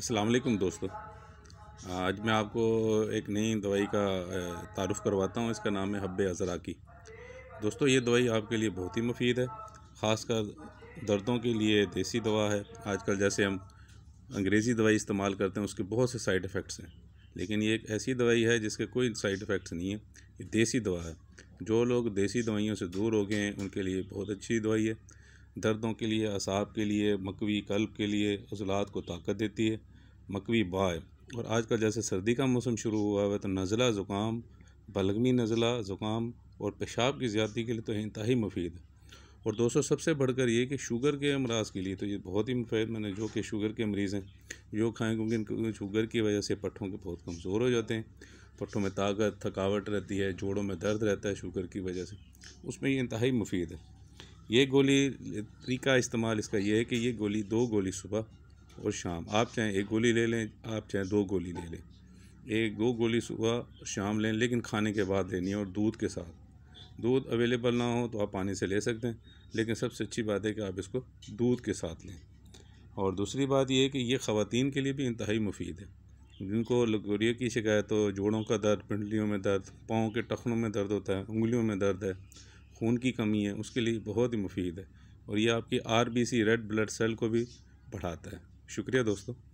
असलकुम दोस्तों आज मैं आपको एक नई दवाई का तारफ़ करवाता हूँ इसका नाम है हब्बे अज़रा की दोस्तों ये दवाई आपके लिए बहुत ही मुफीद है ख़ास दर्दों के लिए देसी दवा है आजकल जैसे हम अंग्रेज़ी दवाई इस्तेमाल करते हैं उसके बहुत से साइड इफ़ेक्ट्स हैं लेकिन ये एक ऐसी दवाई है जिसके कोई साइड इफ़ेक्ट्स नहीं है ये देसी दवा है जो लोग देसी दवाइयों से दूर हो गए हैं उनके लिए बहुत अच्छी दवाई है दर्दों के लिए असाब के लिए मकवी कल्ब के लिए अजलात को ताकत देती है मकवी बाय और आजकल जैसे सर्दी का मौसम शुरू हुआ है तो नज़ला ज़ुकाम बलगमी नज़ला ज़ुकाम और पेशाब की ज़्यादी के लिए तो इंतहाई मुफीद है और दोस्तों सबसे बढ़कर ये कि शुगर के अमराज के लिए तो ये बहुत ही मुफैदमंद मैंने जो कि शुगर के मरीज़ हैं जो खाएँ क्योंकि शुगर की वजह से पट्ठों के बहुत कमज़ोर हो जाते हैं पट्ठों में ताकत थकावट रहती है जोड़ों में दर्द रहता है शुगर की वजह से उसमें ये इंतहाई मुफीद है ये गोली तरीका इस्तेमाल इसका ये है कि ये गोली दो गोली सुबह और शाम आप चाहें एक गोली ले लें आप चाहें दो गोली ले लें एक दो गोली सुबह शाम लें लेकिन खाने के बाद लेनी है और दूध के साथ दूध अवेलेबल ना हो तो आप पानी से ले सकते हैं लेकिन सबसे अच्छी बात है कि आप इसको दूध के साथ लें और दूसरी बात यह है कि ये ख़वान के लिए भी इंतहाई मुफीद है जिनको लगोरिया की शिकायत हो जोड़ों का दर्द पिंडलियों में दर्द पाँव के टखनों में दर्द होता है उंगलियों में दर्द है खून की कमी है उसके लिए बहुत ही मुफीद है और ये आपकी आर रेड ब्लड सेल को भी बढ़ाता है शुक्रिया दोस्तों